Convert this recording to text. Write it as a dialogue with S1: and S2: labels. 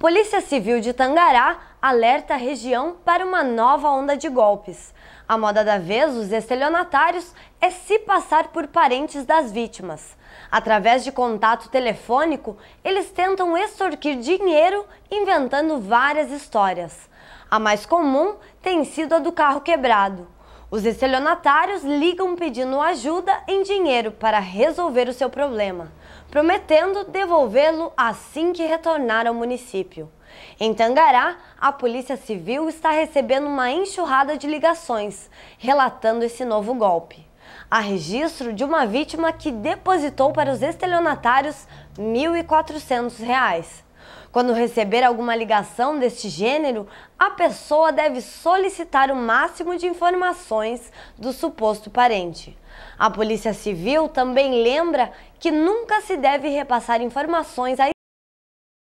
S1: Polícia Civil de Tangará alerta a região para uma nova onda de golpes. A moda da vez, os estelionatários, é se passar por parentes das vítimas. Através de contato telefônico, eles tentam extorquir dinheiro inventando várias histórias. A mais comum tem sido a do carro quebrado. Os estelionatários ligam pedindo ajuda em dinheiro para resolver o seu problema, prometendo devolvê-lo assim que retornar ao município. Em Tangará, a Polícia Civil está recebendo uma enxurrada de ligações, relatando esse novo golpe. Há registro de uma vítima que depositou para os estelionatários R$ 1.400. Quando receber alguma ligação deste gênero, a pessoa deve solicitar o máximo de informações do suposto parente. A Polícia Civil também lembra que nunca se deve repassar informações a